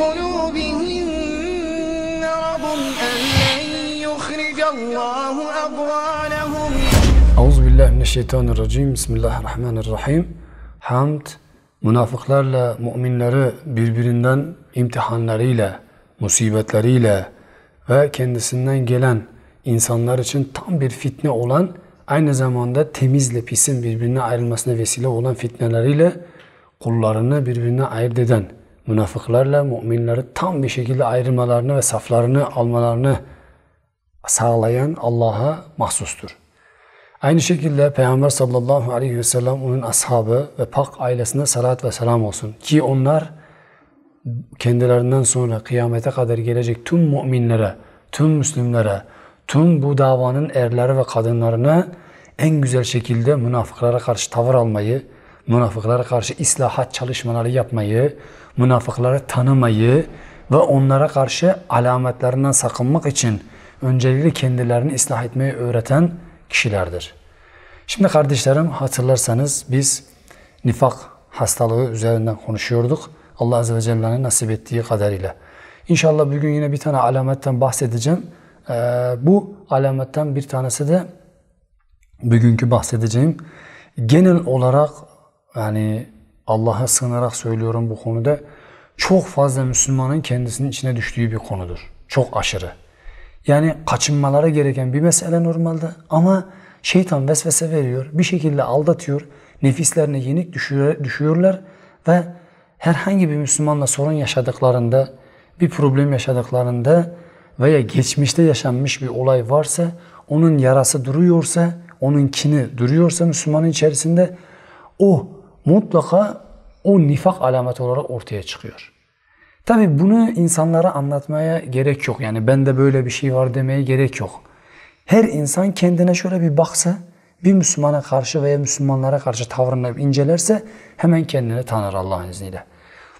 قلوبهن مرض أم لن يخرج الله أضغانهم أعوذ بالله من الشيطان الرجيم بسم الله الرحمن الرحيم حمد Münafıklarla müminleri birbirinden imtihanlarıyla, musibetleriyle ve kendisinden gelen insanlar için tam bir fitne olan aynı zamanda temizle pisin birbirine ayrılmasına vesile olan fitneleriyle kullarını birbirine ayırt eden münafıklarla müminleri tam bir şekilde ayırmalarını ve saflarını almalarını sağlayan Allah'a mahsustur. Aynı şekilde Peygamber sallallahu aleyhi ve sellem onun ashabı ve pak ailesine salat ve selam olsun. Ki onlar kendilerinden sonra kıyamete kadar gelecek tüm müminlere, tüm Müslümlere, tüm bu davanın erleri ve kadınlarına en güzel şekilde münafıklara karşı tavır almayı, münafıklara karşı islahat çalışmaları yapmayı, münafıkları tanımayı ve onlara karşı alametlerinden sakınmak için öncelikle kendilerini ıslah etmeyi öğreten kişilerdir. Şimdi kardeşlerim hatırlarsanız biz nifak hastalığı üzerinden konuşuyorduk. Allah Azze ve Celle'nin nasip ettiği kadarıyla. İnşallah bugün yine bir tane alametten bahsedeceğim. Ee, bu alametten bir tanesi de bugünkü bahsedeceğim. Genel olarak yani Allah'a sığınarak söylüyorum bu konuda çok fazla Müslümanın kendisinin içine düştüğü bir konudur. Çok aşırı. Yani kaçınmaları gereken bir mesele normalde ama şeytan vesvese veriyor, bir şekilde aldatıyor, nefislerine yenik düşüyor, düşüyorlar ve herhangi bir Müslümanla sorun yaşadıklarında, bir problem yaşadıklarında veya geçmişte yaşanmış bir olay varsa, onun yarası duruyorsa, onun kini duruyorsa Müslümanın içerisinde o oh, mutlaka o nifak alameti olarak ortaya çıkıyor. Tabi bunu insanlara anlatmaya gerek yok. Yani bende böyle bir şey var demeye gerek yok. Her insan kendine şöyle bir baksa, bir Müslümana karşı veya Müslümanlara karşı tavrını incelerse hemen kendini tanır Allah'ın izniyle.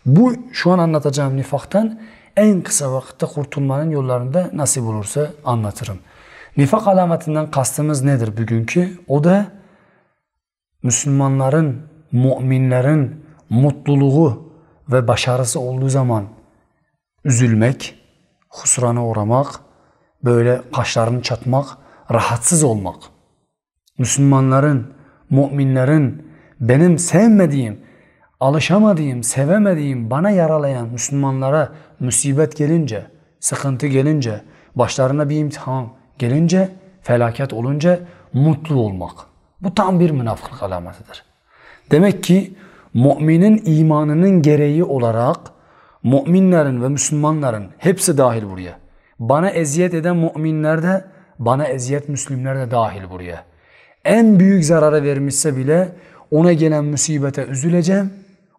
Bu şu an anlatacağım nifaktan en kısa vakitte kurtulmanın yollarında nasip olursa anlatırım. Nifak alametinden kastımız nedir bugünkü? O da Müslümanların müminlerin mutluluğu ve başarısı olduğu zaman üzülmek, husrana uğramak, böyle kaşlarını çatmak, rahatsız olmak. Müslümanların, müminlerin benim sevmediğim, alışamadığım, sevemediğim, bana yaralayan Müslümanlara musibet gelince, sıkıntı gelince, başlarına bir imtihan gelince, felaket olunca mutlu olmak. Bu tam bir münafıklık alametidir. Demek ki müminin imanının gereği olarak müminlerin ve Müslümanların hepsi dahil buraya. Bana eziyet eden müminler de, bana eziyet Müslümanlar da dahil buraya. En büyük zarara vermişse bile ona gelen musibete üzüleceğim,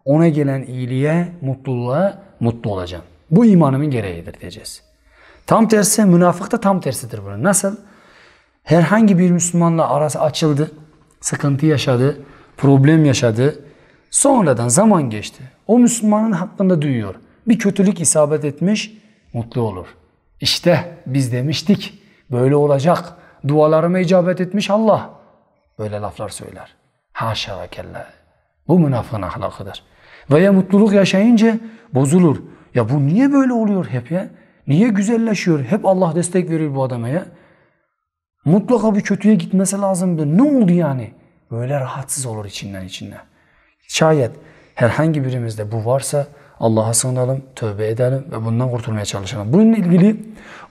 ona gelen iyiliğe, mutluluğa mutlu olacağım. Bu imanımın gereğidir diyeceğiz. Tam tersi münafık da tam tersidir bunun. Nasıl? Herhangi bir Müslümanla arası açıldı, sıkıntı yaşadı, problem yaşadı. Sonradan zaman geçti. O Müslümanın hakkında duyuyor. Bir kötülük isabet etmiş, mutlu olur. İşte biz demiştik, böyle olacak. Dualarıma icabet etmiş Allah. Böyle laflar söyler. Haşa ve kella. Bu münafığın ahlakıdır. Veya mutluluk yaşayınca bozulur. Ya bu niye böyle oluyor hep ya? Niye güzelleşiyor? Hep Allah destek veriyor bu adama ya. Mutlaka bir kötüye gitmesi lazımdı. Ne oldu yani? böyle rahatsız olur içinden içine. Şayet herhangi birimizde bu varsa Allah'a sığınalım, tövbe edelim ve bundan kurtulmaya çalışalım. Bununla ilgili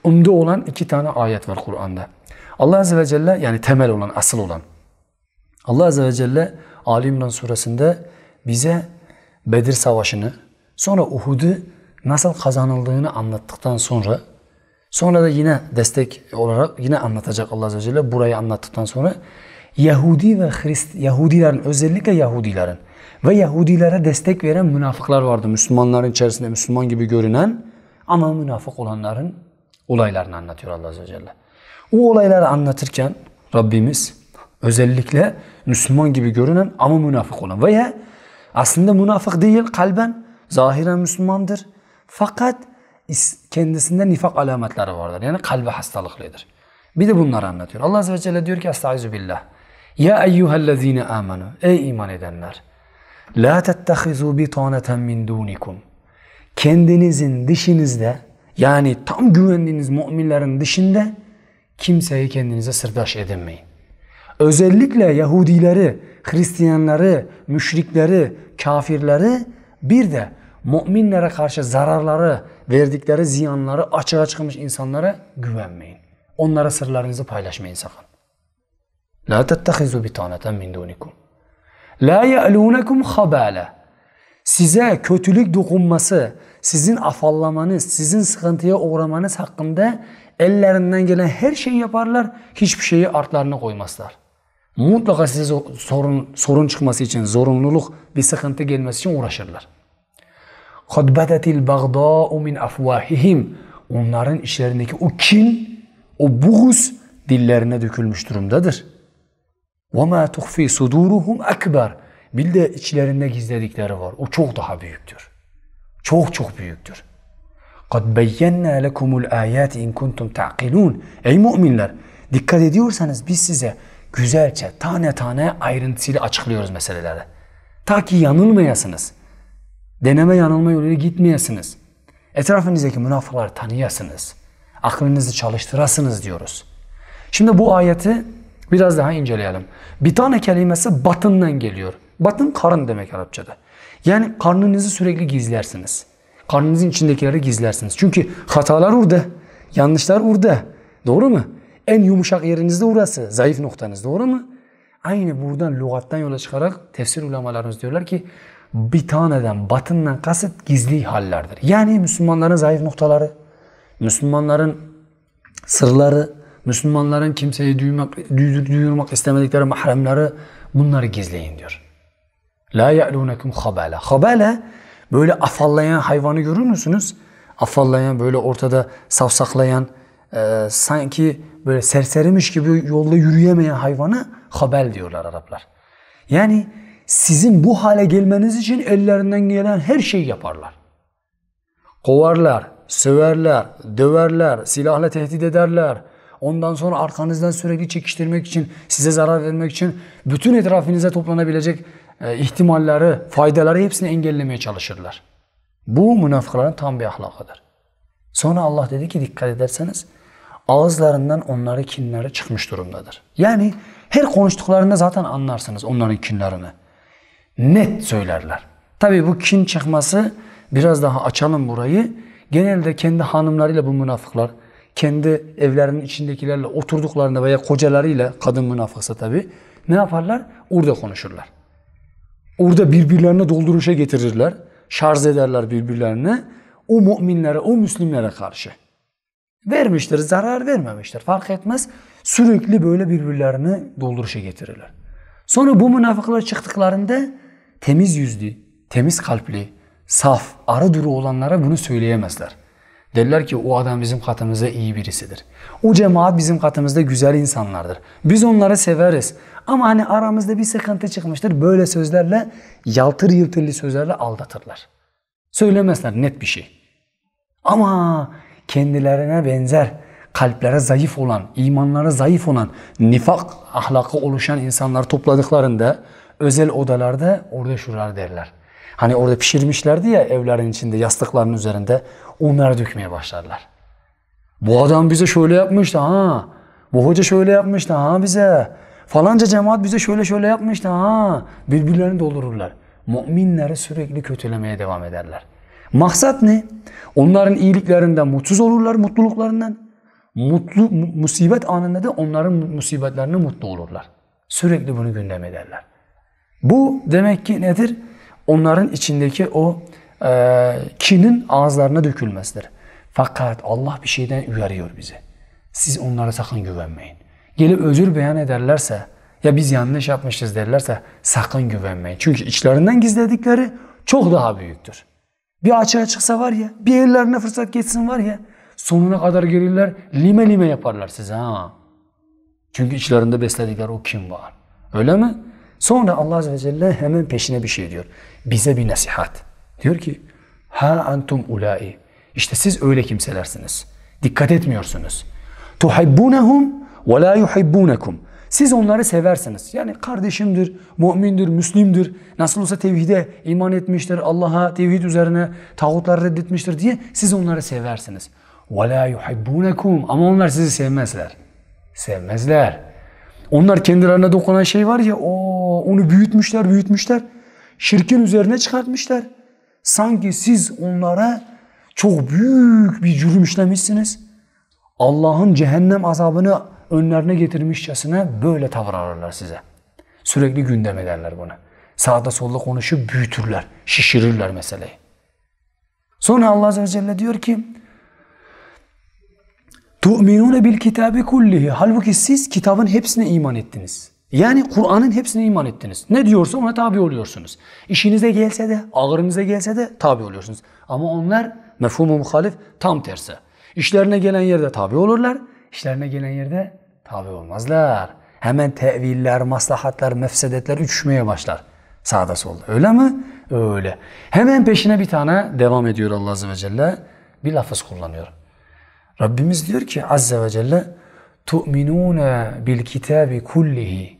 umdu olan iki tane ayet var Kur'an'da. Allah Azze ve Celle yani temel olan, asıl olan. Allah Azze ve Celle Ali İmran suresinde bize Bedir Savaşı'nı, sonra Uhud'u nasıl kazanıldığını anlattıktan sonra, sonra da yine destek olarak yine anlatacak Allah Azze ve Celle burayı anlattıktan sonra Yahudi ve Hrist Yahudilerin özellikle Yahudilerin ve Yahudilere destek veren münafıklar vardı. Müslümanların içerisinde Müslüman gibi görünen ama münafık olanların olaylarını anlatıyor Allah Azze ve Celle. O olayları anlatırken Rabbimiz özellikle Müslüman gibi görünen ama münafık olan veya aslında münafık değil kalben zahiren Müslümandır. Fakat kendisinde nifak alametleri vardır. Yani kalbi hastalıklıdır. Bir de bunları anlatıyor. Allah Azze ve Celle diyor ki Estaizu billah. Ya eyyühellezine amenu. Ey iman edenler. La tettehizu bitaneten min dunikum. Kendinizin dışınızda, yani tam güvendiğiniz müminlerin dışında kimseyi kendinize sırdaş edinmeyin. Özellikle Yahudileri, Hristiyanları, müşrikleri, kafirleri bir de müminlere karşı zararları, verdikleri ziyanları açığa çıkmış insanlara güvenmeyin. Onlara sırlarınızı paylaşmayın sakın. La tettehizu bitaneten min dunikum. La ye'lûnekum habale. Size kötülük dokunması, sizin afallamanız, sizin sıkıntıya uğramanız hakkında ellerinden gelen her şeyi yaparlar. Hiçbir şeyi artlarına koymazlar. Mutlaka size sorun, sorun çıkması için, zorunluluk, bir sıkıntı gelmesi için uğraşırlar. قَدْ بَدَتِ الْبَغْضَاءُ مِنْ أَفْوَاهِهِمْ Onların içlerindeki o kin, o buğuz dillerine dökülmüş durumdadır. وَمَا تُخْفِي سُدُورُهُمْ اَكْبَرُ Bil de içlerinde gizledikleri var. O çok daha büyüktür. Çok çok büyüktür. قَدْ بَيَّنَّا لَكُمُ الْآيَاتِ اِنْ كُنْتُمْ تَعْقِلُونَ Ey müminler! Dikkat ediyorsanız biz size güzelce, tane tane ayrıntısıyla açıklıyoruz meseleleri. Ta ki yanılmayasınız. Deneme yanılma yoluyla gitmeyesiniz. Etrafınızdaki münafıkları tanıyasınız. Aklınızı çalıştırasınız diyoruz. Şimdi bu ayeti Biraz daha inceleyelim. Bitane kelimesi batından geliyor. Batın karın demek Arapçada. Yani karnınızı sürekli gizlersiniz. Karnınızın içindekileri gizlersiniz. Çünkü hatalar orada. Yanlışlar orada. Doğru mu? En yumuşak yerinizde orası. Zayıf noktanız. Doğru mu? Aynı buradan lügattan yola çıkarak tefsir ulamalarımız diyorlar ki bitane'den, batından kasıt gizli hallerdir. Yani Müslümanların zayıf noktaları, Müslümanların sırları, Müslümanların kimseye duymak, duyurmak istemedikleri mahremleri bunları gizleyin diyor. La ya'lunekum habale. Habale böyle afallayan hayvanı görür müsünüz? Afallayan böyle ortada savsaklayan e, sanki böyle serserimiş gibi yolda yürüyemeyen hayvanı habel diyorlar Araplar. Yani sizin bu hale gelmeniz için ellerinden gelen her şeyi yaparlar. Kovarlar, söverler, döverler, silahla tehdit ederler, Ondan sonra arkanızdan sürekli çekiştirmek için, size zarar vermek için bütün etrafınıza toplanabilecek e, ihtimalleri, faydaları hepsini engellemeye çalışırlar. Bu münafıkların tam bir ahlakıdır. Sonra Allah dedi ki dikkat ederseniz ağızlarından onları kinleri çıkmış durumdadır. Yani her konuştuklarında zaten anlarsınız onların kinlerini. Net söylerler. Tabi bu kin çıkması biraz daha açalım burayı. Genelde kendi hanımlarıyla bu münafıklar kendi evlerinin içindekilerle oturduklarında veya kocalarıyla kadın münafıksa tabi ne yaparlar? Orada konuşurlar. Orada birbirlerine dolduruşa getirirler. Şarj ederler birbirlerini. O müminlere, o müslimlere karşı. Vermiştir, zarar vermemiştir. Fark etmez. Sürekli böyle birbirlerini dolduruşa getirirler. Sonra bu münafıklar çıktıklarında temiz yüzlü, temiz kalpli, saf, arı duru olanlara bunu söyleyemezler. Derler ki o adam bizim katımızda iyi birisidir. O cemaat bizim katımızda güzel insanlardır. Biz onları severiz. Ama hani aramızda bir sıkıntı çıkmıştır. Böyle sözlerle yaltır yıltırlı sözlerle aldatırlar. Söylemezler net bir şey. Ama kendilerine benzer kalplere zayıf olan, imanlara zayıf olan, nifak ahlakı oluşan insanlar topladıklarında özel odalarda orada şurar derler. Hani orada pişirmişlerdi ya evlerin içinde, yastıkların üzerinde. Onları dökmeye başlarlar. Bu adam bize şöyle yapmıştı ha. Bu hoca şöyle yapmıştı ha bize. Falanca cemaat bize şöyle şöyle yapmıştı ha. Birbirlerini doldururlar. Müminleri sürekli kötülemeye devam ederler. Maksat ne? Onların iyiliklerinden mutsuz olurlar, mutluluklarından. Mutlu, musibet anında da onların musibetlerine mutlu olurlar. Sürekli bunu gündem ederler. Bu demek ki nedir? onların içindeki o e, kinin ağızlarına dökülmesidir. Fakat Allah bir şeyden uyarıyor bizi. Siz onlara sakın güvenmeyin. Gelip özür beyan ederlerse, ya biz yanlış yapmışız derlerse sakın güvenmeyin. Çünkü içlerinden gizledikleri çok daha büyüktür. Bir açığa çıksa var ya, bir ellerine fırsat geçsin var ya, sonuna kadar gelirler, lime lime yaparlar size ha. Çünkü içlerinde besledikleri o kim var. Öyle mi? Sonra Allah Azze ve Celle hemen peşine bir şey diyor. Bize bir nasihat. Diyor ki ha antum ulai. İşte siz öyle kimselersiniz. Dikkat etmiyorsunuz. Tuhibbunahum ve la yuhibbunakum. Siz onları seversiniz. Yani kardeşimdir, mümindir, müslimdir. Nasıl olsa tevhide iman etmiştir. Allah'a tevhid üzerine tağutları reddetmiştir diye siz onları seversiniz. وَلَا يُحِبُّونَكُمْ Ama onlar sizi sevmezler. Sevmezler. Onlar kendilerine dokunan şey var ya, o onu büyütmüşler, büyütmüşler. Şirkin üzerine çıkartmışlar. Sanki siz onlara çok büyük bir cürüm işlemişsiniz. Allah'ın cehennem azabını önlerine getirmişçesine böyle tavır alırlar size. Sürekli gündem ederler bunu. Sağda solda konuşup büyütürler, şişirirler meseleyi. Sonra Allah Azze ve Celle diyor ki Tu'minune bil kitabi kullihi. Halbuki siz kitabın hepsine iman ettiniz. Yani Kur'an'ın hepsine iman ettiniz. Ne diyorsa ona tabi oluyorsunuz. İşinize gelse de, ağırınıza gelse de tabi oluyorsunuz. Ama onlar mefhumu muhalif tam tersi. İşlerine gelen yerde tabi olurlar, işlerine gelen yerde tabi olmazlar. Hemen teviller, maslahatlar, mefsedetler uçuşmaya başlar. Sağda solda. Öyle mi? Öyle. Hemen peşine bir tane devam ediyor Allah Azze ve Celle. Bir lafız kullanıyor. Rabbimiz diyor ki Azze ve Celle tu'minûne bil kitâbi kullihi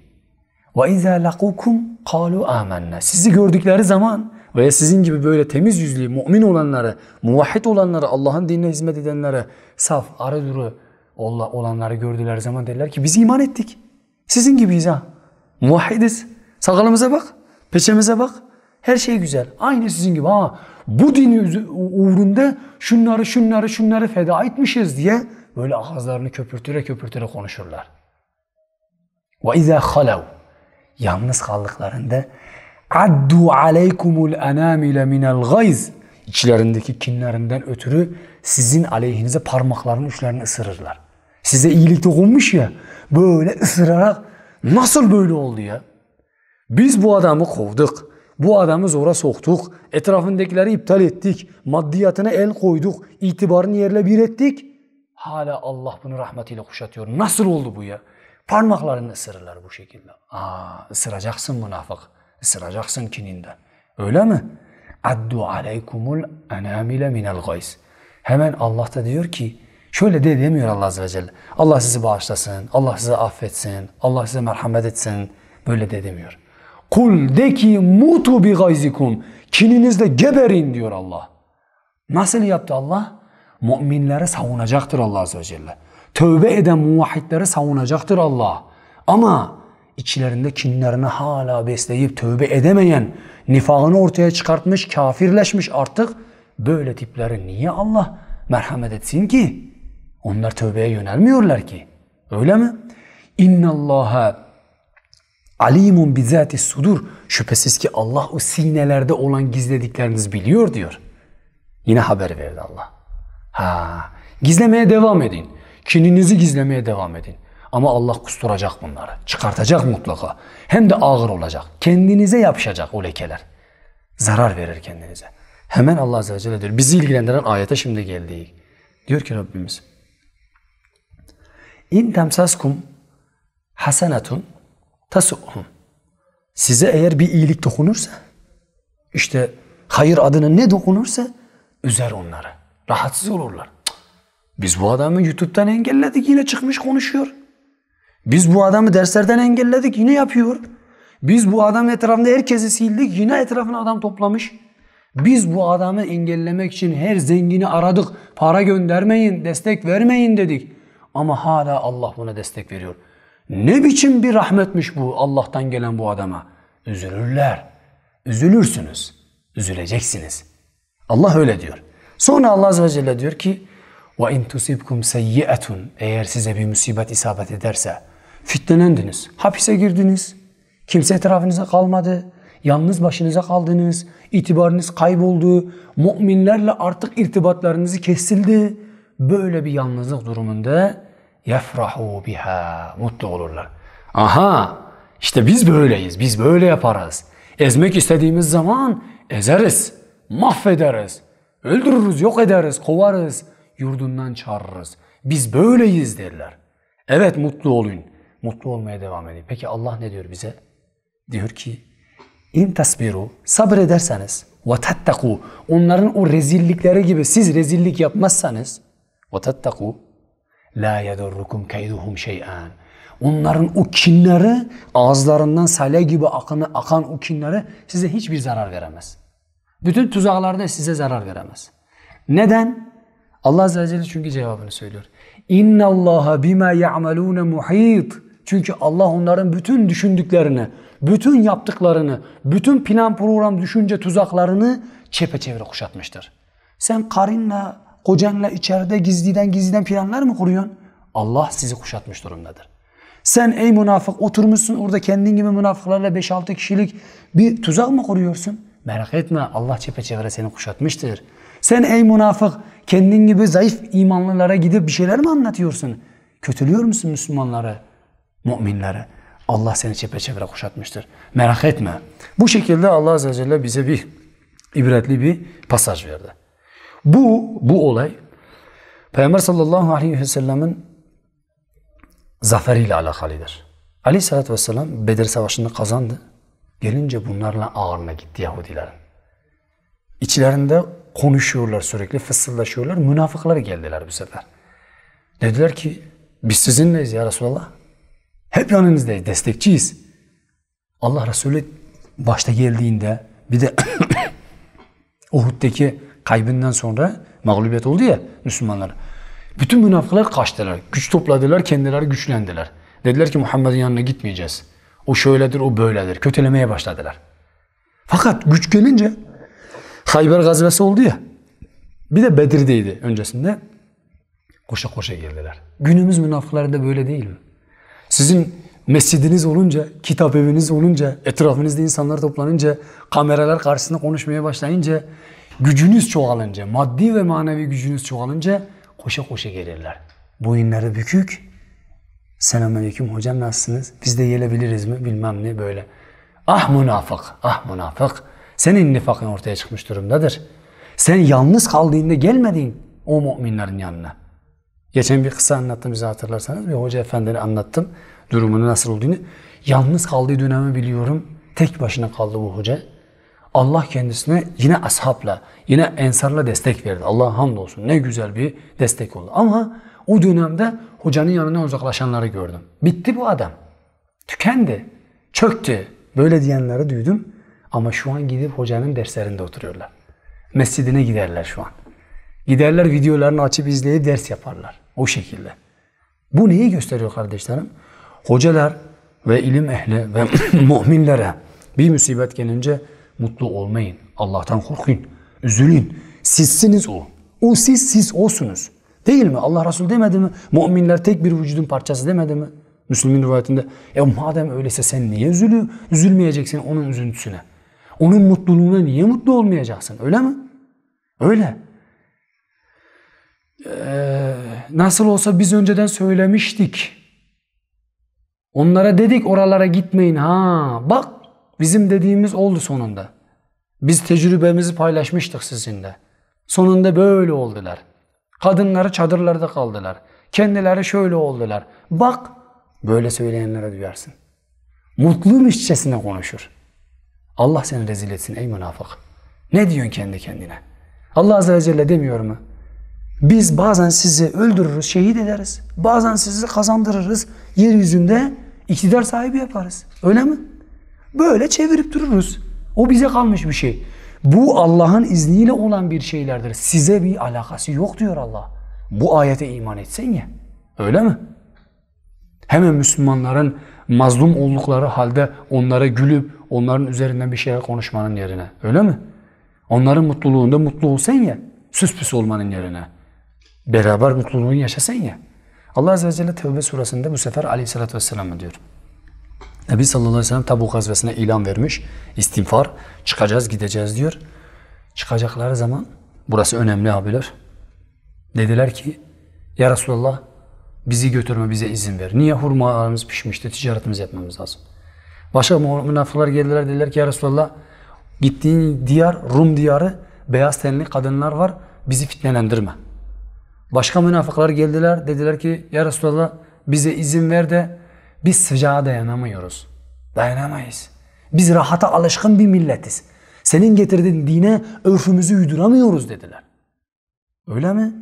ve izâ lakûkum kâlu Sizi gördükleri zaman veya sizin gibi böyle temiz yüzlü, mümin olanları, muvahhid olanları, Allah'ın dinine hizmet edenlere, saf, arıduru olanları gördüler zaman derler ki biz iman ettik. Sizin gibiyiz ha. Muvahhidiz. Sakalımıza bak, peçemize bak, her şey güzel. Aynı sizin gibi. Ha, bu dini uğrunda şunları şunları şunları feda etmişiz diye böyle ağızlarını köpürtüre köpürtüre konuşurlar. Ve izâ halav. Yalnız kaldıklarında addu aleykumul enamile minel gayz. içlerindeki kinlerinden ötürü sizin aleyhinize parmaklarının uçlarını ısırırlar. Size iyilik dokunmuş ya böyle ısırarak nasıl böyle oldu ya? Biz bu adamı kovduk. Bu adamı zora soktuk, etrafındakileri iptal ettik, maddiyatına el koyduk, itibarını yerle bir ettik. Hala Allah bunu rahmetiyle kuşatıyor. Nasıl oldu bu ya? Parmaklarını ısırırlar bu şekilde. Aa, ısıracaksın münafık, ısıracaksın kininden. Öyle mi? Addu aleykumul enamile minel gays. Hemen Allah da diyor ki, Şöyle de demiyor Allah Azze ve Celle. Allah sizi bağışlasın, Allah sizi affetsin, Allah size merhamet etsin. Böyle de demiyor. Kul de ki mutu bi gayzikum. Kininizle geberin diyor Allah. Nasıl yaptı Allah? Müminleri savunacaktır Allah Azze ve Celle. Tövbe eden muvahhidleri savunacaktır Allah. Ama içlerinde kinlerini hala besleyip tövbe edemeyen, nifakını ortaya çıkartmış, kafirleşmiş artık böyle tipleri niye Allah merhamet etsin ki? Onlar tövbeye yönelmiyorlar ki. Öyle mi? İnna Allaha alimun bizati sudur. Şüphesiz ki Allah o sinelerde olan gizlediklerinizi biliyor diyor. Yine haber verdi Allah. Ha, gizlemeye devam edin. Kininizi gizlemeye devam edin. Ama Allah kusturacak bunları. Çıkartacak mutlaka. Hem de ağır olacak. Kendinize yapışacak o lekeler. Zarar verir kendinize. Hemen Allah Azze ve Celle diyor. Bizi ilgilendiren ayete şimdi geldik. Diyor ki Rabbimiz. İn temsaskum hasenetun tasu'hum. Size eğer bir iyilik dokunursa, işte hayır adına ne dokunursa üzer onları. Rahatsız olurlar. Biz bu adamı YouTube'dan engelledik yine çıkmış konuşuyor. Biz bu adamı derslerden engelledik yine yapıyor. Biz bu adam etrafında herkesi sildik yine etrafına adam toplamış. Biz bu adamı engellemek için her zengini aradık. Para göndermeyin, destek vermeyin dedik. Ama hala Allah buna destek veriyor. Ne biçim bir rahmetmiş bu Allah'tan gelen bu adama. Üzülürler. Üzülürsünüz. Üzüleceksiniz. Allah öyle diyor. Sonra Allah Azze ve Celle diyor ki وَاِنْ تُصِبْكُمْ سَيِّئَةٌ Eğer size bir musibet isabet ederse fitnelendiniz, hapise girdiniz, kimse etrafınıza kalmadı, yalnız başınıza kaldınız, itibarınız kayboldu, müminlerle artık irtibatlarınızı kesildi. Böyle bir yalnızlık durumunda yefrahu biha mutlu olurlar. Aha işte biz böyleyiz, biz böyle yaparız. Ezmek istediğimiz zaman ezeriz, mahvederiz, öldürürüz, yok ederiz, kovarız, yurdundan çağırırız. Biz böyleyiz derler. Evet mutlu olun, mutlu olmaya devam edin. Peki Allah ne diyor bize? Diyor ki, in tasbiru, sabrederseniz ve tettaku, onların o rezillikleri gibi siz rezillik yapmazsanız ve tettaku, La yedurrukum keyduhum şey'an. Onların o kinleri, ağızlarından sale gibi akan, akan o kinleri size hiçbir zarar veremez. Bütün tuzaklarda size zarar veremez. Neden? Allah Azze ve Celle çünkü cevabını söylüyor. İnna Allaha bima ya'malune muhit. Çünkü Allah onların bütün düşündüklerini, bütün yaptıklarını, bütün plan program düşünce tuzaklarını çepeçevre kuşatmıştır. Sen karınla kocanla içeride gizliden gizliden planlar mı kuruyorsun? Allah sizi kuşatmış durumdadır. Sen ey münafık oturmuşsun orada kendin gibi münafıklarla 5-6 kişilik bir tuzak mı kuruyorsun? Merak etme Allah çepeçevre seni kuşatmıştır. Sen ey münafık kendin gibi zayıf imanlılara gidip bir şeyler mi anlatıyorsun? Kötülüyor musun Müslümanları, müminleri? Allah seni çepeçevre kuşatmıştır. Merak etme. Bu şekilde Allah Azze ve Celle bize bir ibretli bir pasaj verdi. Bu, bu olay Peygamber sallallahu aleyhi ve sellemin zaferiyle alakalıdır. Ali ve vesselam Bedir Savaşı'nı kazandı. Gelince bunlarla ağırına gitti Yahudilerin. İçlerinde konuşuyorlar sürekli, fısıldaşıyorlar. Münafıklar geldiler bu sefer. Dediler ki biz sizinleyiz ya Resulallah. Hep yanınızdayız, destekçiyiz. Allah Resulü başta geldiğinde bir de Uhud'daki kaybından sonra mağlubiyet oldu ya Müslümanlar. Bütün münafıklar kaçtılar. Güç topladılar, kendileri güçlendiler. Dediler ki Muhammed'in yanına gitmeyeceğiz. O şöyledir, o böyledir. Kötelemeye başladılar. Fakat güç gelince Hayber gazvesi oldu ya. Bir de Bedir'deydi öncesinde. Koşa koşa geldiler. Günümüz münafıklarında böyle değil mi? Sizin mescidiniz olunca, kitap eviniz olunca, etrafınızda insanlar toplanınca, kameralar karşısında konuşmaya başlayınca gücünüz çoğalınca, maddi ve manevi gücünüz çoğalınca koşa koşa gelirler. Boyunları bükük. Selamünaleyküm hocam nasılsınız? Biz de gelebiliriz mi? Bilmem ne böyle. Ah münafık, ah münafık. Senin nifakın ortaya çıkmış durumdadır. Sen yalnız kaldığında gelmedin o müminlerin yanına. Geçen bir kısa anlattım bize hatırlarsanız. Bir hoca efendini anlattım durumunun nasıl olduğunu. Yalnız kaldığı dönemi biliyorum. Tek başına kaldı bu hoca. Allah kendisine yine ashabla, yine ensarla destek verdi. Allah hamdolsun. Ne güzel bir destek oldu. Ama o dönemde hocanın yanına uzaklaşanları gördüm. Bitti bu adam. Tükendi. Çöktü. Böyle diyenleri duydum. Ama şu an gidip hocanın derslerinde oturuyorlar. Mescidine giderler şu an. Giderler videolarını açıp izleyip ders yaparlar. O şekilde. Bu neyi gösteriyor kardeşlerim? Hocalar ve ilim ehli ve müminlere bir musibet gelince Mutlu olmayın. Allah'tan korkun. Üzülün. Sizsiniz o. O siz, siz osunuz. Değil mi? Allah Resul demedi mi? Müminler tek bir vücudun parçası demedi mi? Müslüm'ün rivayetinde. E madem öyleyse sen niye üzülü, üzülmeyeceksin onun üzüntüsüne? Onun mutluluğuna niye mutlu olmayacaksın? Öyle mi? Öyle. Ee, nasıl olsa biz önceden söylemiştik. Onlara dedik oralara gitmeyin ha. Bak Bizim dediğimiz oldu sonunda. Biz tecrübemizi paylaşmıştık sizinle. Sonunda böyle oldular. Kadınları çadırlarda kaldılar. Kendileri şöyle oldular. Bak böyle söyleyenlere duyarsın. Mutluymişçesine konuşur. Allah seni rezil etsin ey münafık. Ne diyorsun kendi kendine? Allah Azze ve Celle demiyor mu? Biz bazen sizi öldürürüz, şehit ederiz. Bazen sizi kazandırırız. Yeryüzünde iktidar sahibi yaparız. Öyle mi? Böyle çevirip dururuz. O bize kalmış bir şey. Bu Allah'ın izniyle olan bir şeylerdir. Size bir alakası yok diyor Allah. Bu ayete iman etsen ya. Öyle mi? Hemen Müslümanların mazlum oldukları halde onlara gülüp onların üzerinden bir şeyler konuşmanın yerine. Öyle mi? Onların mutluluğunda mutlu olsan ya. Süspüs olmanın yerine. Beraber mutluluğunu yaşasan ya. Allah Azze ve Celle Tevbe suresinde bu sefer aleyhissalatü vesselam diyor. Nebi sallallahu aleyhi ve sellem Tabuk gazvesine ilan vermiş. İstiğfar. Çıkacağız gideceğiz diyor. Çıkacakları zaman burası önemli abiler. Dediler ki ya Resulallah bizi götürme bize izin ver. Niye hurmalarımız pişmişti ticaretimizi yapmamız lazım. Başka münafıklar geldiler dediler ki ya Resulallah gittiğin diyar Rum diyarı beyaz tenli kadınlar var bizi fitnelendirme. Başka münafıklar geldiler dediler ki ya Resulallah bize izin ver de biz sıcağa dayanamıyoruz. Dayanamayız. Biz rahata alışkın bir milletiz. Senin getirdiğin dine örfümüzü uyduramıyoruz dediler. Öyle mi?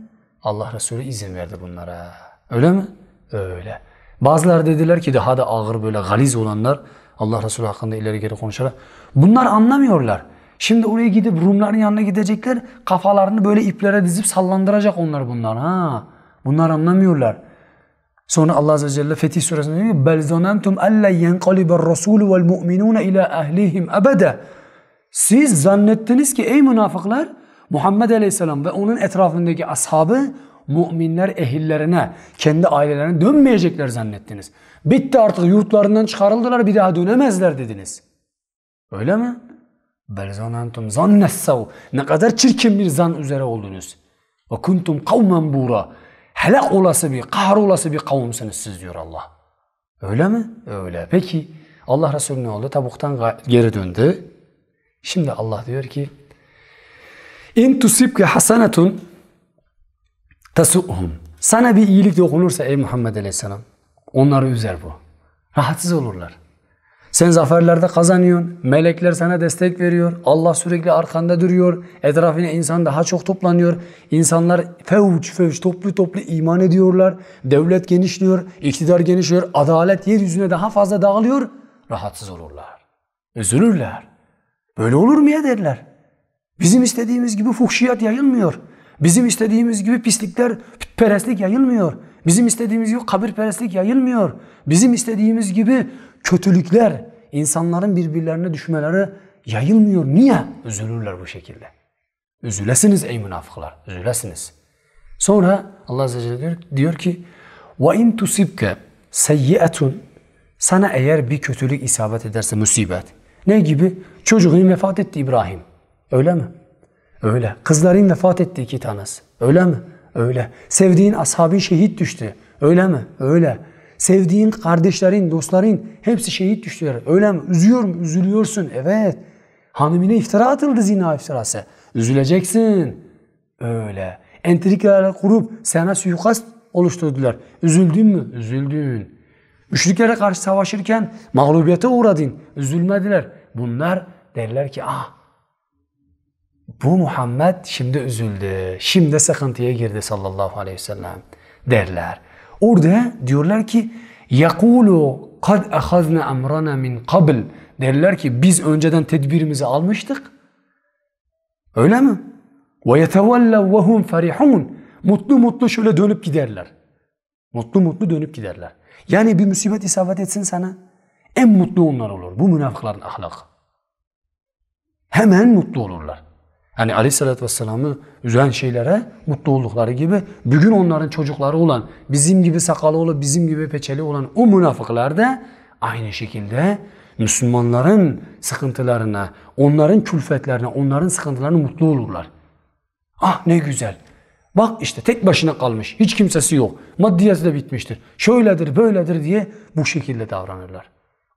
Allah Resulü izin verdi bunlara. Öyle mi? Öyle. Bazılar dediler ki daha da ağır böyle galiz olanlar Allah Resulü hakkında ileri geri konuşarak bunlar anlamıyorlar. Şimdi oraya gidip Rumların yanına gidecekler kafalarını böyle iplere dizip sallandıracak onlar bunlar. Ha, bunlar anlamıyorlar. Sonra Allah Azze ve Celle Fetih Suresi'nde diyor ki بَلْ ظَنَنْتُمْ أَلَّا يَنْقَلِبَ الرَّسُولُ وَالْمُؤْمِنُونَ اِلَى اَهْلِهِمْ أَبَدًا Siz zannettiniz ki ey münafıklar Muhammed Aleyhisselam ve onun etrafındaki ashabı müminler ehillerine, kendi ailelerine dönmeyecekler zannettiniz. Bitti artık yurtlarından çıkarıldılar bir daha dönemezler dediniz. Öyle mi? Bel zanantum zannessav. Ne kadar çirkin bir zan üzere oldunuz. Ve kuntum kavmen bura helak olası bir, olası bir kavimsiniz siz diyor Allah. Öyle mi? Öyle. Peki Allah Resulü ne oldu? Tabuktan geri döndü. Şimdi Allah diyor ki İn tusibke hasanetun tasu'hum. Sana bir iyilik dokunursa ey Muhammed Aleyhisselam onları üzer bu. Rahatsız olurlar. Sen zaferlerde kazanıyorsun. Melekler sana destek veriyor. Allah sürekli arkanda duruyor. Etrafına insan daha çok toplanıyor. İnsanlar fevç fevç toplu toplu iman ediyorlar. Devlet genişliyor. iktidar genişliyor. Adalet yeryüzüne daha fazla dağılıyor. Rahatsız olurlar. Üzülürler. Böyle olur mu ya derler. Bizim istediğimiz gibi fuhşiyat yayılmıyor. Bizim istediğimiz gibi pislikler, perestlik yayılmıyor. Bizim istediğimiz gibi kabir kabirperestlik yayılmıyor. Bizim istediğimiz gibi kötülükler, insanların birbirlerine düşmeleri yayılmıyor. Niye? Üzülürler bu şekilde. Üzülesiniz ey münafıklar, üzülesiniz. Sonra Allah Azze ve Celle diyor, diyor ki وَاِنْ تُسِبْكَ سَيِّئَةٌ Sana eğer bir kötülük isabet ederse musibet. Ne gibi? Çocuğun vefat etti İbrahim. Öyle mi? Öyle. Kızların vefat etti iki tanesi. Öyle mi? Öyle. Sevdiğin ashabın şehit düştü. Öyle mi? Öyle. Sevdiğin kardeşlerin, dostların hepsi şehit düştüler. Öyle mi? Üzüyor mu? Üzülüyorsun. Evet. Hanımine iftira atıldı zina iftirası. Üzüleceksin. Öyle. Entrikalar kurup sana suikast oluşturdular. Üzüldün mü? Üzüldün. Müşriklere karşı savaşırken mağlubiyete uğradın. Üzülmediler. Bunlar derler ki ah bu Muhammed şimdi üzüldü. Şimdi sıkıntıya girdi sallallahu aleyhi ve sellem derler. Orada diyorlar ki Yakulu kad أَخَذْنَا اَمْرَنَا min قَبْلِ Derler ki biz önceden tedbirimizi almıştık. Öyle mi? Ve وَيَتَوَلَّوْ وَهُمْ فَرِحُونَ Mutlu mutlu şöyle dönüp giderler. Mutlu mutlu dönüp giderler. Yani bir musibet isabet etsin sana. En mutlu onlar olur. Bu münafıkların ahlakı. Hemen mutlu olurlar. Yani aleyhissalatü vesselam'ı üzen şeylere mutlu oldukları gibi bugün onların çocukları olan bizim gibi sakalı olan bizim gibi peçeli olan o münafıklar da aynı şekilde Müslümanların sıkıntılarına, onların külfetlerine, onların sıkıntılarına mutlu olurlar. Ah ne güzel. Bak işte tek başına kalmış. Hiç kimsesi yok. Maddiyası da bitmiştir. Şöyledir, böyledir diye bu şekilde davranırlar.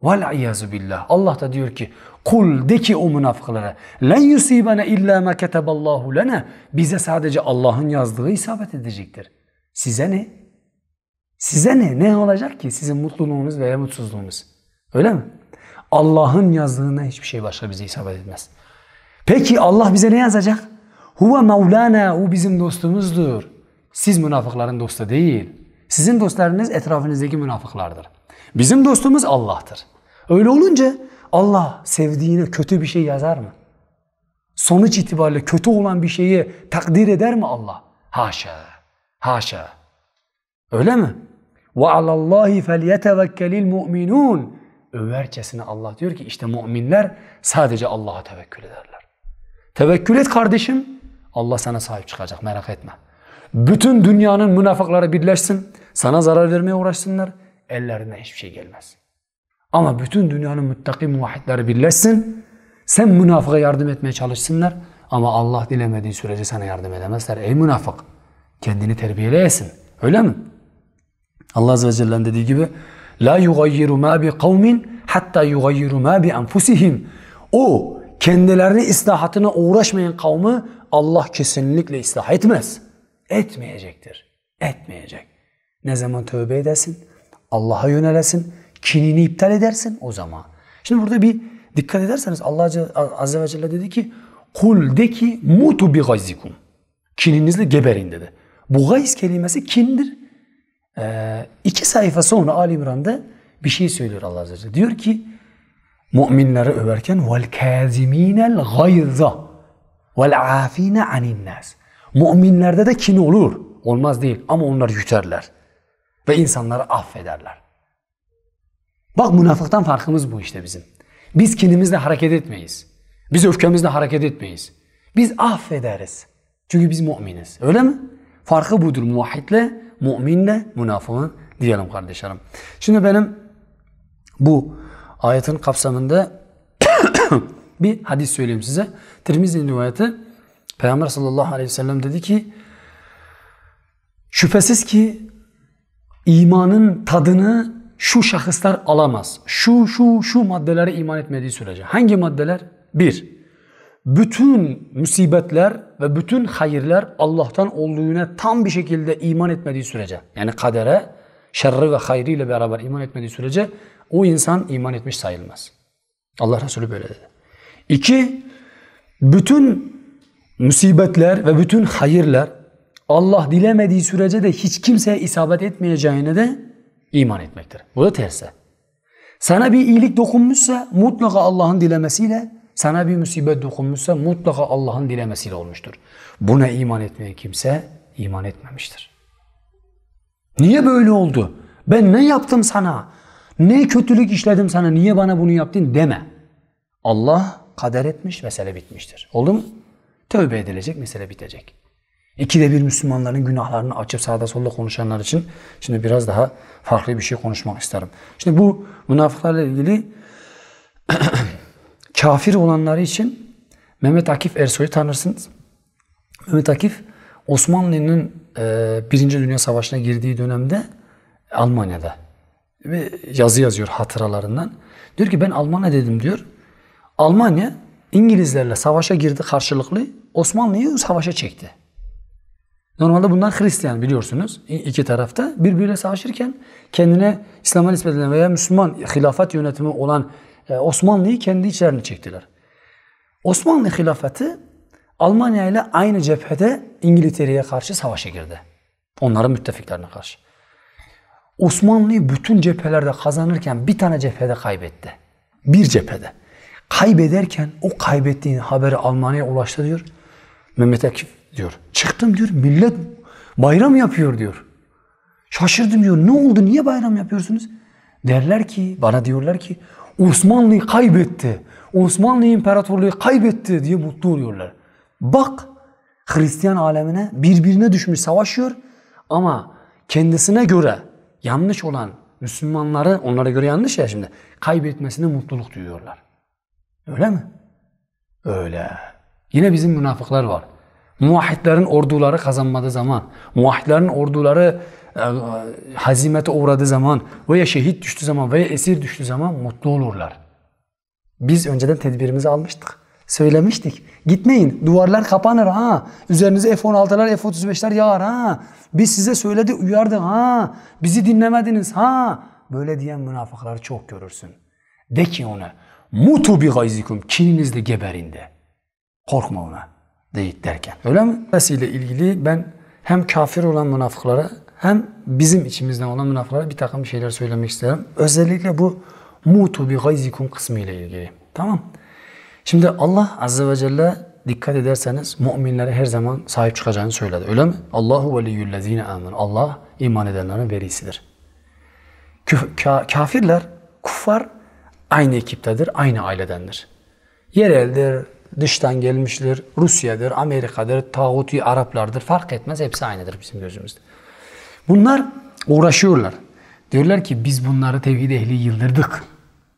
Vel iyazu billah. Allah da diyor ki kul de ki o münafıklara len yusibene illa ma kataballahu lana. Bize sadece Allah'ın yazdığı isabet edecektir. Size ne? Size ne? Ne olacak ki sizin mutluluğunuz veya mutsuzluğunuz? Öyle mi? Allah'ın yazdığına hiçbir şey başka bize isabet etmez. Peki Allah bize ne yazacak? Huve Mevlana, o bizim dostumuzdur. Siz münafıkların dostu değil. Sizin dostlarınız etrafınızdaki münafıklardır. Bizim dostumuz Allah'tır. Öyle olunca Allah sevdiğine kötü bir şey yazar mı? Sonuç itibariyle kötü olan bir şeyi takdir eder mi Allah? Haşa. Haşa. Öyle mi? وَعَلَى اللّٰهِ فَلْيَتَوَكَّلِ الْمُؤْمِنُونَ Övercesine Allah diyor ki işte müminler sadece Allah'a tevekkül ederler. Tevekkül et kardeşim. Allah sana sahip çıkacak merak etme. Bütün dünyanın münafıkları birleşsin. Sana zarar vermeye uğraşsınlar. Ellerine hiçbir şey gelmez. Ama bütün dünyanın müttaki muvahhidleri birleşsin. Sen münafığa yardım etmeye çalışsınlar. Ama Allah dilemediği sürece sana yardım edemezler. Ey münafık! Kendini terbiyeleyesin. Öyle mi? Allah Azze ve Celle'nin dediği gibi La yugayyiru ma bi kavmin hatta yugayyiru ma bi enfusihim. O kendilerini islahatına uğraşmayan kavmi Allah kesinlikle ıslah etmez. Etmeyecektir. Etmeyecek. Ne zaman tövbe edesin? Allah'a yönelesin. Kinini iptal edersin o zaman. Şimdi burada bir dikkat ederseniz Allah Azze ve Celle dedi ki kul de ki mutu bi gazikum. Kininizle geberin dedi. Bu gayz kelimesi kindir. Ee, iki sayfa sonra Ali İmran'da bir şey söylüyor Allah Azze ve Celle. Diyor ki müminleri överken vel kaziminel gayza vel afine aninnas. Müminlerde de kin olur. Olmaz değil ama onlar yüterler ve insanları affederler. Bak münafıktan farkımız bu işte bizim. Biz kinimizle hareket etmeyiz. Biz öfkemizle hareket etmeyiz. Biz affederiz. Çünkü biz müminiz. Öyle mi? Farkı budur muvahhidle, müminle, münafığın diyelim kardeşlerim. Şimdi benim bu ayetin kapsamında bir hadis söyleyeyim size. Tirmizi rivayeti Peygamber sallallahu aleyhi ve sellem dedi ki şüphesiz ki imanın tadını şu şahıslar alamaz. Şu, şu, şu maddelere iman etmediği sürece. Hangi maddeler? Bir, bütün musibetler ve bütün hayırlar Allah'tan olduğuna tam bir şekilde iman etmediği sürece. Yani kadere, şerri ve hayrı ile beraber iman etmediği sürece o insan iman etmiş sayılmaz. Allah Resulü böyle dedi. İki, bütün musibetler ve bütün hayırlar Allah dilemediği sürece de hiç kimseye isabet etmeyeceğine de iman etmektir. Bu da tersi. Sana bir iyilik dokunmuşsa mutlaka Allah'ın dilemesiyle, sana bir musibet dokunmuşsa mutlaka Allah'ın dilemesiyle olmuştur. Buna iman etmeyen kimse iman etmemiştir. Niye böyle oldu? Ben ne yaptım sana? Ne kötülük işledim sana? Niye bana bunu yaptın deme. Allah kader etmiş, mesele bitmiştir. Oldu mu? Tövbe edilecek, mesele bitecek. İkide bir Müslümanların günahlarını açıp sağda solda konuşanlar için şimdi biraz daha farklı bir şey konuşmak isterim. Şimdi bu münafıklarla ilgili kafir olanları için Mehmet Akif Ersoy'u tanırsınız. Mehmet Akif Osmanlı'nın e, Birinci Dünya Savaşı'na girdiği dönemde Almanya'da bir yazı yazıyor hatıralarından. Diyor ki ben Almanya dedim diyor. Almanya İngilizlerle savaşa girdi karşılıklı Osmanlı'yı savaşa çekti. Normalde bunlar Hristiyan biliyorsunuz. iki tarafta birbiriyle savaşırken kendine İslam'a nispet edilen veya Müslüman hilafet yönetimi olan e, Osmanlı'yı kendi içlerine çektiler. Osmanlı hilafeti Almanya ile aynı cephede İngiltere'ye karşı savaşa girdi. Onların müttefiklerine karşı. Osmanlı'yı bütün cephelerde kazanırken bir tane cephede kaybetti. Bir cephede. Kaybederken o kaybettiğini haberi Almanya'ya ulaştı diyor Mehmet Akif diyor. Çıktım diyor millet bayram yapıyor diyor. Şaşırdım diyor. Ne oldu? Niye bayram yapıyorsunuz? Derler ki, bana diyorlar ki Osmanlı'yı kaybetti. Osmanlı İmparatorluğu kaybetti diye mutlu oluyorlar. Bak Hristiyan alemine birbirine düşmüş savaşıyor ama kendisine göre yanlış olan Müslümanları onlara göre yanlış ya şimdi kaybetmesine mutluluk duyuyorlar. Öyle mi? Öyle. Yine bizim münafıklar var. Muvahhidlerin orduları kazanmadığı zaman, muvahhidlerin orduları e, hazimete uğradığı zaman veya şehit düştü zaman veya esir düştü zaman mutlu olurlar. Biz önceden tedbirimizi almıştık. Söylemiştik. Gitmeyin. Duvarlar kapanır ha. Üzerinize F-16'lar, F-35'ler yağar ha. Biz size söyledi, uyardık ha. Bizi dinlemediniz ha. Böyle diyen münafıkları çok görürsün. De ki ona, mutu bi gayzikum, kininizle geberin geberinde. Korkma ona değil derken. Öyle mi? ile ilgili ben hem kafir olan münafıklara hem bizim içimizden olan münafıklara bir takım şeyler söylemek isterim. Özellikle bu mutu bi gayzikum kısmı ile ilgili. Tamam. Şimdi Allah azze ve celle dikkat ederseniz müminlere her zaman sahip çıkacağını söyledi. Öyle mi? Allahu veliyyüllezine amin. Allah iman edenlerin verisidir. Kafirler, kuffar aynı ekiptedir, aynı ailedendir. Yereldir, dıştan gelmiştir, Rusya'dır, Amerika'dır, tağuti Araplardır fark etmez hepsi aynıdır bizim gözümüzde. Bunlar uğraşıyorlar. Diyorlar ki biz bunları tevhid ehli yıldırdık,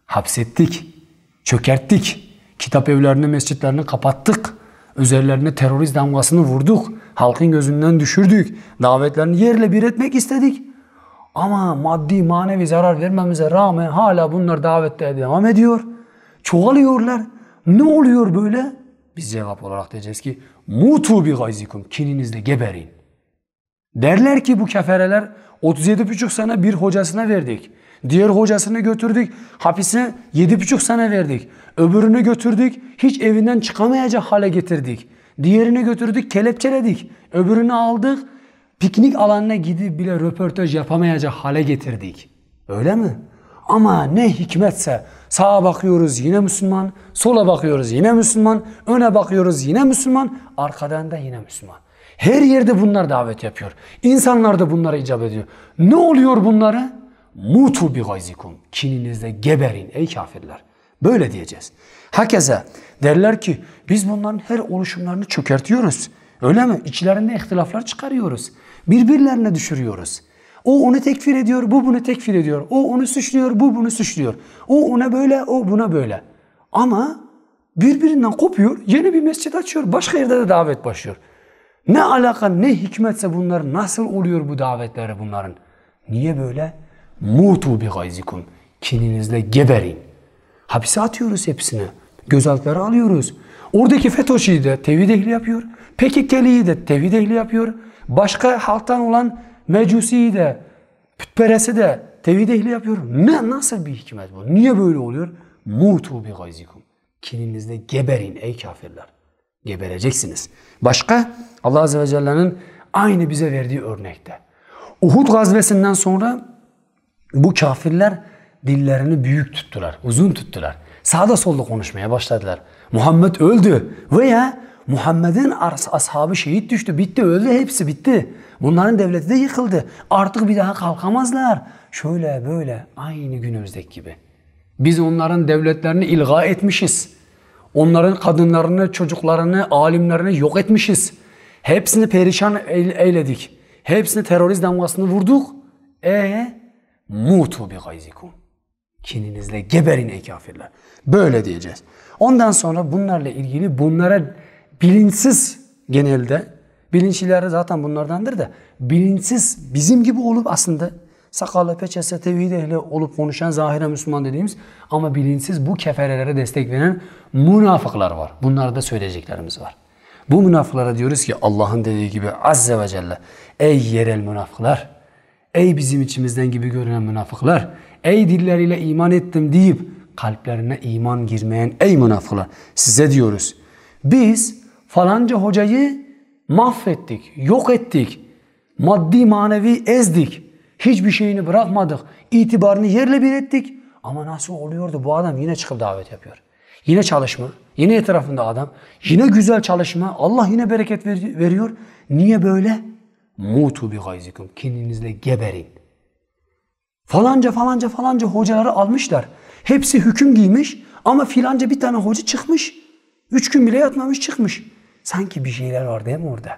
hapsettik, çökerttik, kitap evlerini, mescitlerini kapattık, üzerlerine terörist damgasını vurduk, halkın gözünden düşürdük, davetlerini yerle bir etmek istedik. Ama maddi manevi zarar vermemize rağmen hala bunlar davette devam ediyor. Çoğalıyorlar. Ne oluyor böyle? Biz cevap olarak diyeceğiz ki mutu bi gayzikum kininizle geberin. Derler ki bu kefereler 37,5 sene bir hocasına verdik. Diğer hocasını götürdük. Hapise 7,5 sene verdik. Öbürünü götürdük. Hiç evinden çıkamayacak hale getirdik. Diğerini götürdük kelepçeledik. Öbürünü aldık. Piknik alanına gidip bile röportaj yapamayacak hale getirdik. Öyle mi? Ama ne hikmetse Sağa bakıyoruz yine Müslüman, sola bakıyoruz yine Müslüman, öne bakıyoruz yine Müslüman, arkadan da yine Müslüman. Her yerde bunlar davet yapıyor. İnsanlar da bunlara icap ediyor. Ne oluyor bunlara? Mutu bi gayzikum. Kininizde geberin ey kafirler. Böyle diyeceğiz. Hakeza derler ki biz bunların her oluşumlarını çökertiyoruz. Öyle mi? İçlerinde ihtilaflar çıkarıyoruz. Birbirlerine düşürüyoruz. O onu tekfir ediyor, bu bunu tekfir ediyor. O onu suçluyor, bu bunu suçluyor. O ona böyle, o buna böyle. Ama birbirinden kopuyor, yeni bir mescit açıyor, başka yerde de davet başlıyor. Ne alaka, ne hikmetse bunlar, nasıl oluyor bu davetlere bunların? Niye böyle? Mutu bi gayzikum. Kininizle geberin. Hapise atıyoruz hepsini. gözaltıları alıyoruz. Oradaki FETÖ'cüyü de tevhid ehli yapıyor. PKK'liyi de tevhid ehli yapıyor. Başka halktan olan Mecusi'yi de, putperesi de tevhid ehli yapıyorum. Ne, nasıl bir hikmet bu? Niye böyle oluyor? Mutu bi gayzikum. Kininizde geberin ey kafirler. Gebereceksiniz. Başka Allah Azze ve Celle'nin aynı bize verdiği örnekte. Uhud gazvesinden sonra bu kafirler dillerini büyük tuttular, uzun tuttular. Sağda solda konuşmaya başladılar. Muhammed öldü veya Muhammed'in ashabı şehit düştü. Bitti öldü hepsi bitti. Bunların devleti de yıkıldı. Artık bir daha kalkamazlar. Şöyle böyle aynı günümüzdeki gibi. Biz onların devletlerini ilga etmişiz. Onların kadınlarını, çocuklarını, alimlerini yok etmişiz. Hepsini perişan eyledik. Hepsini terörist damgasını vurduk. E mutu bi gayzikum. Kininizle geberin ey kafirler. Böyle diyeceğiz. Ondan sonra bunlarla ilgili bunlara bilinçsiz genelde bilinçlileri zaten bunlardandır da bilinçsiz bizim gibi olup aslında sakallı peçesi tevhid ehli olup konuşan zahire Müslüman dediğimiz ama bilinçsiz bu keferelere destek veren münafıklar var. Bunlarda da söyleyeceklerimiz var. Bu münafıklara diyoruz ki Allah'ın dediği gibi azze ve celle ey yerel münafıklar ey bizim içimizden gibi görünen münafıklar ey dilleriyle iman ettim deyip kalplerine iman girmeyen ey münafıklar size diyoruz biz falanca hocayı mahvettik, yok ettik. Maddi manevi ezdik. Hiçbir şeyini bırakmadık. İtibarını yerle bir ettik. Ama nasıl oluyordu bu adam yine çıkıp davet yapıyor. Yine çalışma, yine etrafında adam, yine güzel çalışma. Allah yine bereket ver veriyor. Niye böyle? Mutu bi gayzikum. kendinizle geberin. Falanca falanca falanca hocaları almışlar. Hepsi hüküm giymiş ama filanca bir tane hoca çıkmış. Üç gün bile yatmamış çıkmış. Sanki bir şeyler var değil mi orada?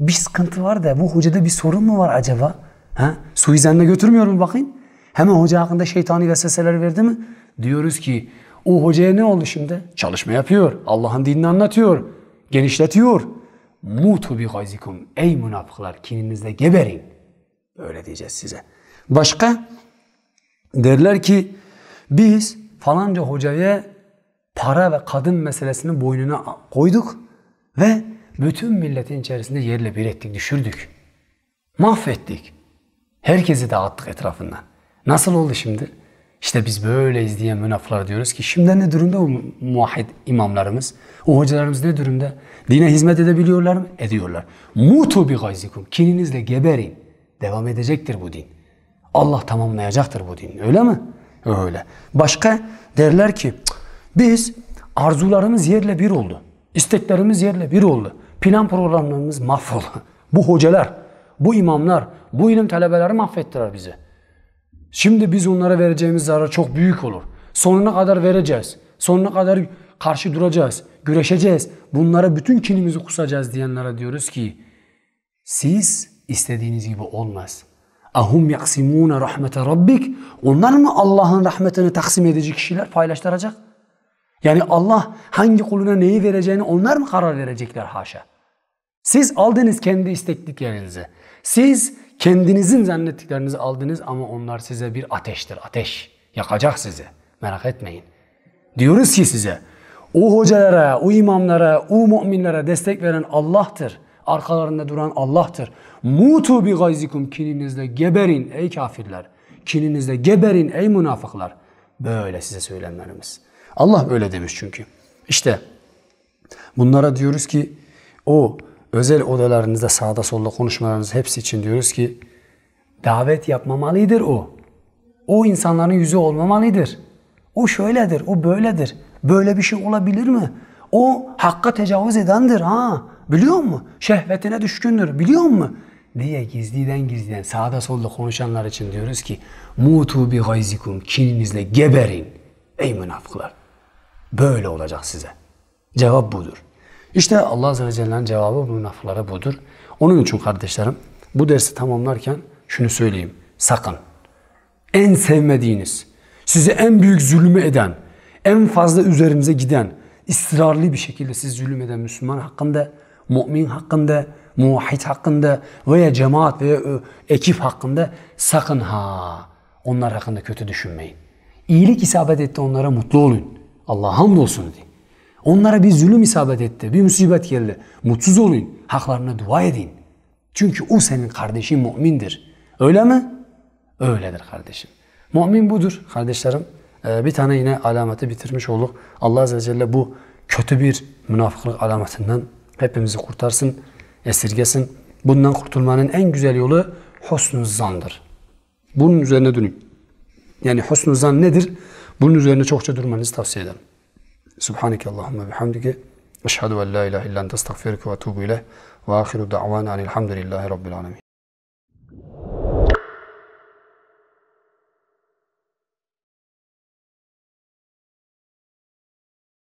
Bir sıkıntı var da bu hocada bir sorun mu var acaba? Ha? Suizanla götürmüyor mu bakayım? Hemen hoca hakkında şeytani vesveseler verdi mi? Diyoruz ki o hocaya ne oldu şimdi? Çalışma yapıyor. Allah'ın dinini anlatıyor. Genişletiyor. Mutu bi gazikum. Ey münafıklar kininizle geberin. Öyle diyeceğiz size. Başka derler ki biz falanca hocaya para ve kadın meselesini boynuna koyduk. Ve bütün milletin içerisinde yerle bir ettik, düşürdük. Mahvettik. Herkesi dağıttık etrafından. Nasıl oldu şimdi? İşte biz böyle diye münafıklar diyoruz ki şimdi ne durumda o muahhid imamlarımız? O hocalarımız ne durumda? Dine hizmet edebiliyorlar mı? Ediyorlar. Mutu bi gayzikum. Kininizle geberin. Devam edecektir bu din. Allah tamamlayacaktır bu din. Öyle mi? Öyle. Başka derler ki biz arzularımız yerle bir oldu. İsteklerimiz yerle bir oldu. Plan programlarımız mahvoldu. Bu hocalar, bu imamlar, bu ilim talebeleri mahvettiler bizi. Şimdi biz onlara vereceğimiz zarar çok büyük olur. Sonuna kadar vereceğiz. Sonuna kadar karşı duracağız, güreşeceğiz. Bunlara bütün kinimizi kusacağız diyenlere diyoruz ki siz istediğiniz gibi olmaz. Ahum yaksimuna rahmete rabbik. Onlar mı Allah'ın rahmetini taksim edici kişiler paylaştıracak? Yani Allah hangi kuluna neyi vereceğini onlar mı karar verecekler haşa? Siz aldınız kendi istekliklerinizi. Siz kendinizin zannettiklerinizi aldınız ama onlar size bir ateştir. Ateş yakacak sizi. Merak etmeyin. Diyoruz ki size o hocalara, o imamlara, o müminlere destek veren Allah'tır. Arkalarında duran Allah'tır. Mutu bi gayzikum kininizle geberin ey kafirler. Kininizle geberin ey münafıklar. Böyle size söylemlerimiz. Allah öyle demiş çünkü. İşte bunlara diyoruz ki o özel odalarınızda sağda solda konuşmalarınız hepsi için diyoruz ki davet yapmamalıdır o. O insanların yüzü olmamalıdır. O şöyledir, o böyledir. Böyle bir şey olabilir mi? O hakka tecavüz edendir ha. Biliyor musun? Şehvetine düşkündür. Biliyor musun? diye gizliden gizliden sağda solda konuşanlar için diyoruz ki mutu bi gayzikum kininizle geberin ey münafıklar. Böyle olacak size. Cevap budur. İşte Allah Azze ve Celle'nin cevabı bu münafıklara budur. Onun için kardeşlerim bu dersi tamamlarken şunu söyleyeyim. Sakın en sevmediğiniz, sizi en büyük zulmü eden, en fazla üzerinize giden, ısrarlı bir şekilde siz zulüm eden Müslüman hakkında, mümin hakkında, muvahhid hakkında veya cemaat veya e, ekip hakkında sakın ha onlar hakkında kötü düşünmeyin. İyilik isabet etti onlara mutlu olun. Allah'a hamdolsun dedi. Onlara bir zulüm isabet etti, bir musibet geldi. Mutsuz olun, haklarına dua edin. Çünkü o senin kardeşin mümindir. Öyle mi? Öyledir kardeşim. Mümin budur kardeşlerim. Ee, bir tane yine alameti bitirmiş olduk. Allah Azze ve Celle bu kötü bir münafıklık alametinden hepimizi kurtarsın, esirgesin. Bundan kurtulmanın en güzel yolu husnuzandır. Bunun üzerine dönün. Yani husnuzan zan nedir? Bunun üzerine çokça durmanızı tavsiye ederim. Subhaneke Allahümme bihamdike. Eşhedü en la ilahe illan testağfirüke ve tuğbu ile. Ve ahiru da'vana elhamdülillahi rabbil alemin.